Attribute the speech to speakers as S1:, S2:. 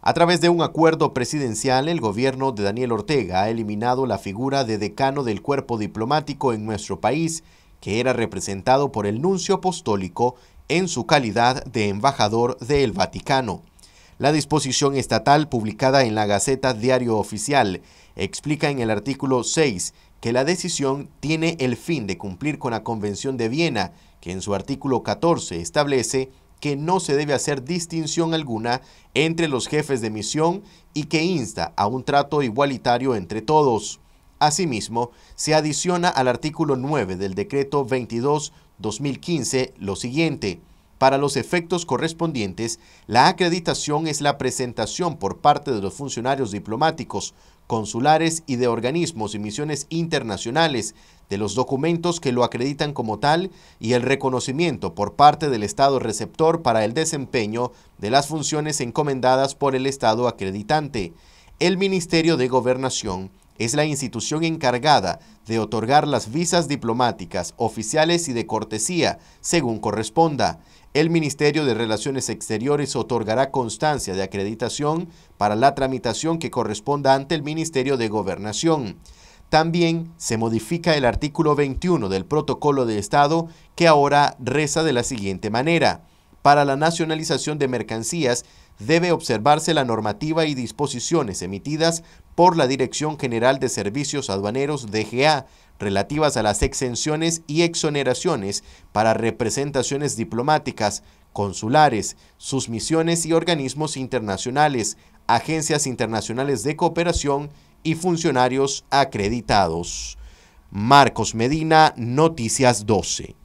S1: A través de un acuerdo presidencial, el gobierno de Daniel Ortega ha eliminado la figura de decano del cuerpo diplomático en nuestro país, que era representado por el nuncio apostólico en su calidad de embajador del Vaticano. La disposición estatal publicada en la Gaceta Diario Oficial explica en el artículo 6 que la decisión tiene el fin de cumplir con la Convención de Viena, que en su artículo 14 establece que no se debe hacer distinción alguna entre los jefes de misión y que insta a un trato igualitario entre todos. Asimismo, se adiciona al artículo 9 del decreto 22-2015 lo siguiente. Para los efectos correspondientes, la acreditación es la presentación por parte de los funcionarios diplomáticos, consulares y de organismos y misiones internacionales de los documentos que lo acreditan como tal y el reconocimiento por parte del Estado receptor para el desempeño de las funciones encomendadas por el Estado acreditante. El Ministerio de Gobernación es la institución encargada de otorgar las visas diplomáticas, oficiales y de cortesía, según corresponda. El Ministerio de Relaciones Exteriores otorgará constancia de acreditación para la tramitación que corresponda ante el Ministerio de Gobernación. También se modifica el artículo 21 del Protocolo de Estado que ahora reza de la siguiente manera para la nacionalización de mercancías debe observarse la normativa y disposiciones emitidas por la Dirección General de Servicios Aduaneros DGA relativas a las exenciones y exoneraciones para representaciones diplomáticas, consulares, sus misiones y organismos internacionales, agencias internacionales de cooperación y funcionarios acreditados. Marcos Medina, Noticias 12.